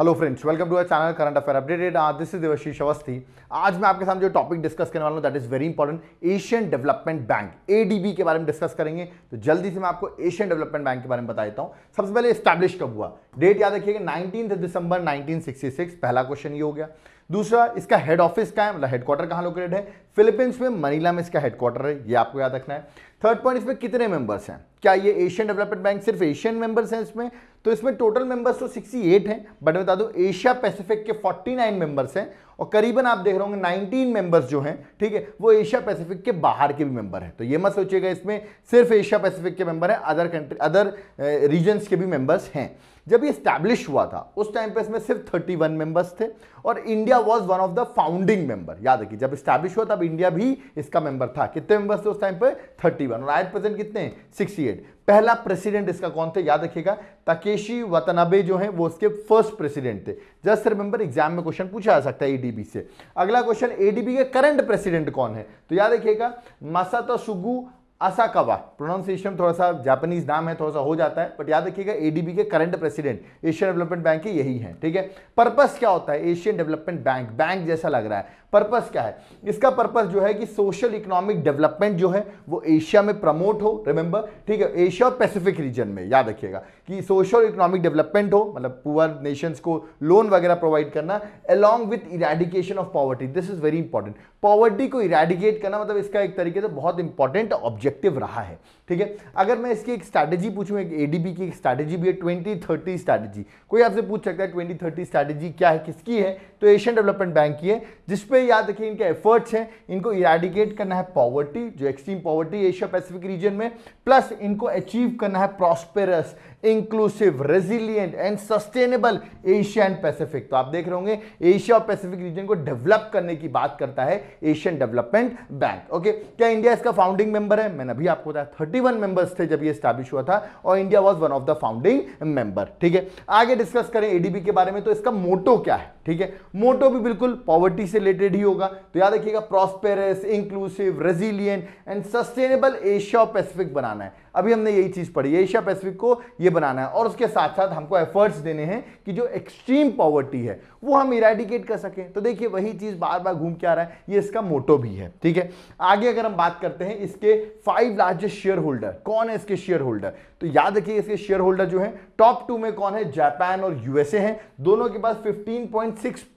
hello friends welcome to our channel current affair updated this is Devashish Awasthi आज मैं आपके सामने जो टॉपिक डिस्कस करने वाला हूँ that is very important Asian development bank ADB के बारे में डिस्कस करेंगे तो जल्दी से मैं आपको एशियन डेवलपमेंट बैंक के बारे में बता देता हूँ सबसे पहले स्टैब्लिश कब हुआ डेट याद रखिएगा नाइनटीन दिसंबर नाइनटीन पहला क्वेश्चन ये हो गया दूसरा इसका हेड ऑफिस क्या है मतलब हेडक्वार्टर कहाँ लोकेटेड है फिलिपींस में मनीला में इसका हेडक्वार्टर है ये आपको याद रखना है थर्ड पॉइंट इसमें कितने मेंबर्स हैं क्या ये एशियन डेवलपमेंट बैंक सिर्फ एशियन मेंबर्स हैं इसमें तो इसमें टोटल मेंबर्स तो 68 हैं बट मैं बता दो एशिया पैसिफिक के 49 मेंबर्स हैं और करीबन आप देख रहे होंगे 19 मेंबर्स जो हैं ठीक है वो एशिया पैसिफिक के बाहर के भी मेंबर हैं तो ये मत सोचिएगा इसमें सिर्फ एशिया पैसिफिक के मेंबर हैं अदर कंट्री अदर रीजन्स के भी मेंबर्स हैं जब ये स्टैब्लिश हुआ था उस टाइम पे इसमें सिर्फ 31 वन मेंबर्स थे और India was one of the founding member याद रखिए जब स्टैब्लिश हुआ तब इंडिया भी इसका मेंबर था कितने मेंबर्स थे उस टाइम पे 31 वन और एट प्रेजेंट कितने 68 पहला प्रेसिडेंट इसका कौन थे याद रखिएगा तकेशी वतनाबे जो है वो इसके फर्स्ट प्रेसिडेंट थे जस्ट रिमेंबर एग्जाम में क्वेश्चन पूछा जा सकता है एडीबी से अगला क्वेश्चन एडीबी के करंट प्रेसिडेंट कौन है तो याद रखिएगा मसातो सुगु असाकावा प्रोनाउंसिएशन थोड़ा सा जापानीज नाम है थोड़ा सा हो जाता है बट याद रखिएगा एडीबी के current president Asian development bank के यही है ठीक है पर्पस क्या होता है एशियन डेवलपमेंट बैंक बैंक जैसा लग रहा है पर्पस क्या है इसका पर्पस जो है कि सोशल इकोनॉमिक डेवलपमेंट जो है वो एशिया में प्रमोट हो रिमेंबर ठीक है एशिया और पैसिफिक रीजन में याद रखिएगा कि सोशल इकोनॉमिक डेवलपमेंट हो मतलब पुअर नेशंस को लोन वगैरह प्रोवाइड करना along with eradication of poverty this is very important poverty को इराडिकेट करना मतलब इसका एक तरीके से बहुत इंपॉर्टेंट ऑब्जेक्टिव रहा है ठीक है अगर मैं इसकी एक स्ट्रैटेजी पूछूं एक एडीबी की एक स्ट्रैटेजी भी है ट्वेंटी थर्टी स्ट्रैटेजी कोई आपसे पूछ सकता है ट्वेंटी थर्टी स्ट्रैटेजी क्या है किसकी है तो एशियन डेवलपमेंट बैंक की है जिसपे याद रखिए इनके एफर्ट्स हैं इनको इराडिकेट करना है पॉवर्टी जो extreme poverty Asia Pacific region में प्लस इनको अचीव करना है prosperous inclusive resilient and sustainable Asia and Pacific तो आप देख रहे होंगे एशिया और पैसिफिक रीजन को डेवलप करने की बात करता है एशियन डेवलपमेंट बैंक ओके क्या इंडिया इसका फाउंडिंग मेंबर है मैंने अभी आपको बताया थर्टी वन मेंबर्स थे जब ये स्टैब्लिश हुआ था और India was one of the founding member ठीक है आगे डिस्कस करें एडीबी के बारे में तो इसका मोटो क्या है ठीक है मोटो भी बिल्कुल पॉवर्टी से रिलेटेड रेडी होगा तो याद रखिएगा prosperous inclusive resilient and sustainable Asia Pacific बनाना है अभी हमने यही चीज़ पढ़ी एशिया पैसिफिक को ये बनाना है और उसके साथ साथ हमको एफर्ट्स देने हैं कि जो एक्सट्रीम पॉवर्टी है वो हम इराडिकेट कर सकें तो देखिए वही चीज़ बार बार घूम के आ रहा है ये इसका मोटो भी है ठीक है आगे अगर हम बात करते हैं इसके फाइव लार्जेस्ट शेयर होल्डर कौन है इसके शेयर होल्डर तो याद रखिए इसके शेयर होल्डर जो है टॉप टू में कौन है जापान और यूएसए हैं दोनों के पास फिफ्टीन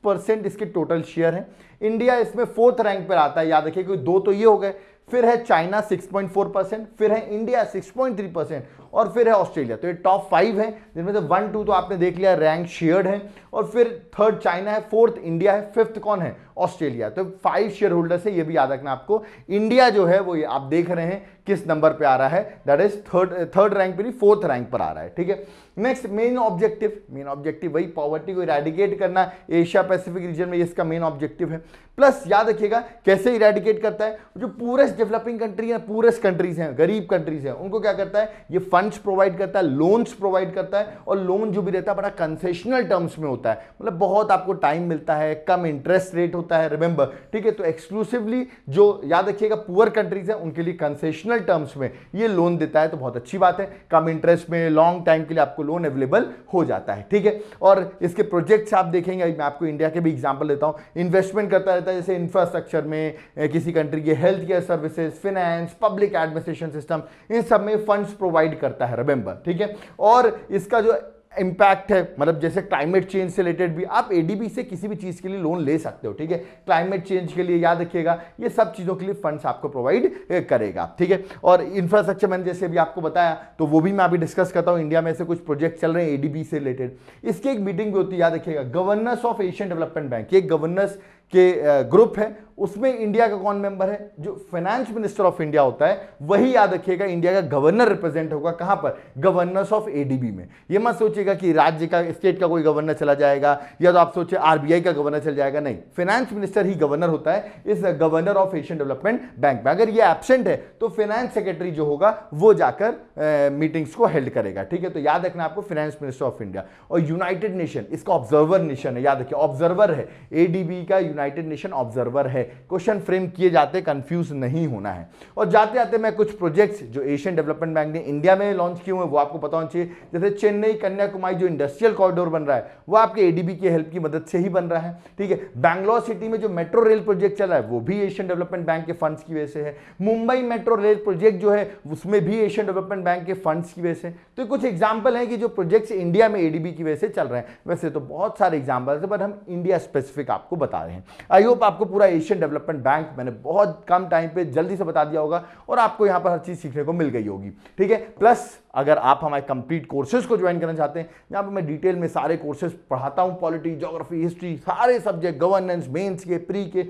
परसेंट इसके टोटल शेयर है इंडिया इसमें फोर्थ रैंक पर आता है याद रखिए क्योंकि दो तो ये हो गए फिर है चाइना 6.4 परसेंट फिर है इंडिया 6.3 परसेंट और फिर है ऑस्ट्रेलिया तो ये टॉप फाइव है जिनमें से वन टू तो आपने देख लिया रैंक शेयर्ड है और फिर थर्ड चाइना है फोर्थ इंडिया है फिफ्थ कौन है ऑस्ट्रेलिया तो फाइव शेयर होल्डर्स है ये भी याद रखना आपको इंडिया जो है वो आप देख रहे हैं किस नंबर पे आ रहा है that is third third rank पे नहीं फोर्थ रैंक पर आ रहा है ठीक है next main objective main objective वही पॉवर्टी को इरेडिकेट करना एशिया पैसिफिक रीजन में इसका मेन ऑब्जेक्टिव है प्लस याद रखिएगा कैसे इरेडिकेट करता है जो पूरेस्ट डेवलपिंग कंट्री है पूरेस्ट कंट्रीज हैं गरीब कंट्रीज हैं उनको क्या करता है ये फंड्स प्रोवाइड करता है लोन्स प्रोवाइड करता है और लोन जो भी रहता है बड़ा कंसेशनल टर्म्स में होता है मतलब बहुत आपको टाइम मिलता है कम इंटरेस्ट रेट होता होता है रिमेंबर ठीक है तो एक्सक्लूसिवली जो याद रखिएगा पुअर कंट्रीज है उनके लिए कंसेशनल टर्म्स में ये लोन देता है तो बहुत अच्छी बात है कम इंटरेस्ट में लॉन्ग टाइम के लिए आपको लोन अवेलेबल हो जाता है ठीक है और इसके प्रोजेक्ट्स आप देखेंगे मैं आपको इंडिया के भी एग्जाम्पल देता हूँ इन्वेस्टमेंट करता रहता है जैसे इंफ्रास्ट्रक्चर में किसी कंट्री के health care services finance public administration system इन सब में फंड्स प्रोवाइड करता है रिमेंबर ठीक है और इसका जो इम्पैक्ट है मतलब जैसे क्लाइमेट चेंज से रिलेटेड भी आप एडीबी से किसी भी चीज़ के लिए लोन ले सकते हो ठीक है क्लाइमेट चेंज के लिए याद रखिएगा ये सब चीज़ों के लिए फंड्स आपको प्रोवाइड करेगा ठीक है और इंफ्रास्ट्रक्चर मैंने जैसे अभी आपको बताया तो वो भी मैं अभी डिस्कस करता हूँ इंडिया में ऐसे कुछ प्रोजेक्ट चल रहे हैं ए से रिलेटेड इसकी एक मीटिंग भी होती है याद रखिएगा governors of Asian development bank ये गवर्नर्स के ग्रुप है उसमें इंडिया का कौन मेंबर है जो फाइनेंस मिनिस्टर ऑफ इंडिया होता है वही याद रखिएगा इंडिया का गवर्नर रिप्रेजेंट होगा कहां पर गवर्नर्स ऑफ एडीबी में ये मत सोचिएगा कि राज्य का स्टेट का कोई गवर्नर चला जाएगा या तो आप सोचिए आरबीआई का गवर्नर चल जाएगा नहीं फाइनेंस मिनिस्टर ही गवर्नर होता है इस governor of Asian development bank में अगर यह एबसेंट है तो फाइनेंस सेक्रेटरी जो होगा वो जाकर मीटिंग्स को हेल्ड करेगा ठीक है तो याद रखना आपको फाइनेंस मिनिस्टर ऑफ इंडिया और यूनाइटेड नेशन इसका ऑब्जर्वर नेशन है याद रखिए ऑब्जर्वर है एडीबी का यूनाइटेड नेशन ऑब्जर्वर है क्वेश्चन फ्रेम किए जाते कंफ्यूज नहीं होना है और जाते जाते मैं कुछ प्रोजेक्ट्स जो एशियन डेवलपमेंट बैंक ने इंडिया में लॉन्च किए हुए वो आपको पता होना चाहिए जैसे चेन्नई कन्याकुमारी जो इंडस्ट्रियल कॉरिडोर बन रहा है वो आपके एडीबी की हेल्प की मदद से ही बन रहा है ठीक है बैंगलोर सिटी में जो मेट्रो रेल प्रोजेक्ट चल रहा है वो भी एशियन डेवलपमेंट बैंक के फंड की वजह से है मुंबई मेट्रो रेल प्रोजेक्ट जो है उसमें भी एशियन डेवलपमेंट बैंक के फंड की वजह से तो कुछ एग्जाम्पल है कि जो प्रोजेक्ट्स इंडिया में एडीबी की वजह से चल रहे हैं वैसे तो बहुत सारे एग्जाम्पल्स हैं पर हम इंडिया स्पेसिफिक आपको बता रहे हैं आई होप आपको पूरा एशियन डेवलपमेंट बैंक मैंने बहुत कम टाइम पे जल्दी से बता दिया होगा और आपको यहां पर हर चीज़ सीखने को मिल गई होगी ठीक है प्लस अगर आप हमारे कंप्लीट कोर्सेज को ज्वाइन करना चाहते हैं जहाँ पर मैं डिटेल में सारे कोर्सेज पढ़ाता हूँ पॉलिटी जोग्राफी हिस्ट्री सारे सब्जेक्ट गवर्नेंस मेंस के प्री के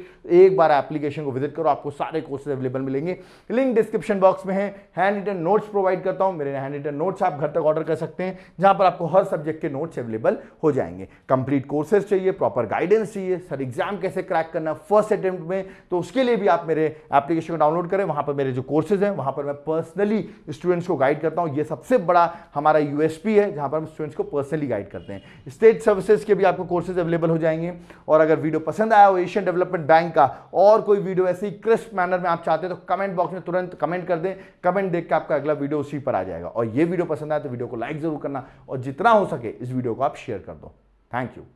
एक बार एप्लीकेशन को विजिट करो आपको सारे कोर्सेज अवेलेबल मिलेंगे लिंक डिस्क्रिप्शन बॉक्स में है हैंड रिटन नोट्स प्रोवाइड करता हूँ मेरे हैंड रिटन नोट्स आप घर तक ऑर्डर कर सकते हैं जहाँ पर आपको हर सब्जेक्ट के नोट्स अवेलेबल हो जाएंगे कंप्लीट कोर्सेज चाहिए प्रॉपर गाइडेंस चाहिए सर एग्जाम कैसे क्रैक करना फर्स्ट अटेम्प्ट में तो उसके लिए भी आप मेरे एप्लीकेशन को डाउनलोड करें वहाँ पर मेरे जो कोर्सेज हैं वहाँ पर मैं पर्सनली स्टूडेंट्स को गाइड करता हूँ ये सब सबसे बड़ा हमारा यूएसपी है जहां पर हम स्टूडेंट्स को पर्सनली गाइड करते हैं स्टेट सर्विसेज के भी आपको कोर्सेज अवेलेबल हो जाएंगे और अगर वीडियो पसंद आया हो एशियन डेवलपमेंट बैंक का और कोई वीडियो ऐसी क्रिस्प मैनर में आप चाहते हैं तो कमेंट बॉक्स में तुरंत कमेंट कर दें कमेंट देख के आपका अगला वीडियो उसी पर आ जाएगा और ये वीडियो पसंद आया तो वीडियो को लाइक जरूर करना और जितना हो सके इस वीडियो को आप शेयर कर दो थैंक यू